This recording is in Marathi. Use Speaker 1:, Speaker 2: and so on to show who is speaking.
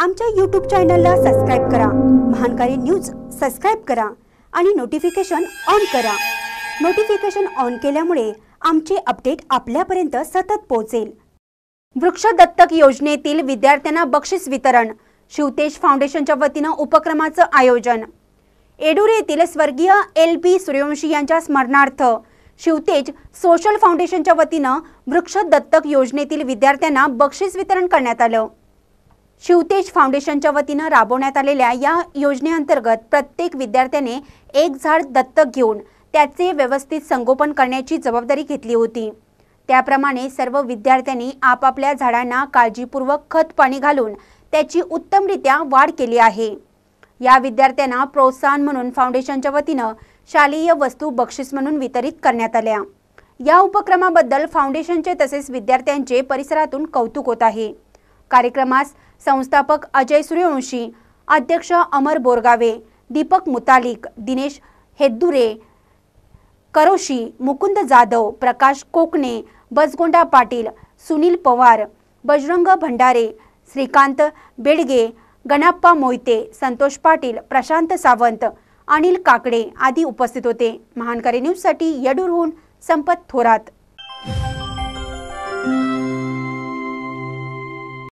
Speaker 1: आमच्या यूट्यूब चॅनलला सबस्क्राईब करा महानकारी न्यूज सबस्क्राईब करा आणि नोटिफिकेशन ऑन करा नोटिफिकेशन ऑन केल्यामुळे आमचे अपडेट आपल्यापर्यंत सतत पोहोचेल वृक्ष दत्तक योजनेतील विद्यार्थ्यांना बक्षीस वितरण शिवतेज फाउंडेशनच्या वतीनं उपक्रमाचं आयोजन एडुरे येथील स्वर्गीय एल बी सूर्यवंशी यांच्या स्मरणार्थ शिवतेज सोशल फाउंडेशनच्या वतीनं वृक्ष दत्तक योजनेतील विद्यार्थ्यांना बक्षीस वितरण करण्यात आलं शिवतेज फाउंडेशनच्या वतीनं राबवण्यात आलेल्या या योजनेअंतर्गत प्रत्येक विद्यार्थ्याने एक झाड दत्तक घेऊन त्याचे व्यवस्थित संगोपन करण्याची जबाबदारी घेतली होती त्याप्रमाणे सर्व विद्यार्थ्यांनी आपापल्या झाडांना काळजीपूर्वक खत पाणी घालून त्याची उत्तमरित्या वाढ केली आहे या विद्यार्थ्यांना प्रोत्साहन म्हणून फाउंडेशनच्या वतीनं शालेय वस्तू बक्षीस म्हणून वितरित करण्यात आल्या या उपक्रमाबद्दल फाउंडेशनचे तसेच विद्यार्थ्यांचे परिसरातून कौतुक होत आहे कार्यक्रमास संस्थापक अजय सूर्यवंशी अध्यक्ष अमर बोरगावे दीपक मुतालिक दिनेश हेद्दुरे करोशी मुकुंद जाधव प्रकाश कोकणे बसगोंडा पाटील सुनील पवार बजरंग भंडारे श्रीकांत बेडगे गणाप्पा मोहिते संतोष पाटील प्रशांत सावंत अनिल काकडे आदी उपस्थित होते महानकारी न्यूजसाठी यडूरहून संपत थोरात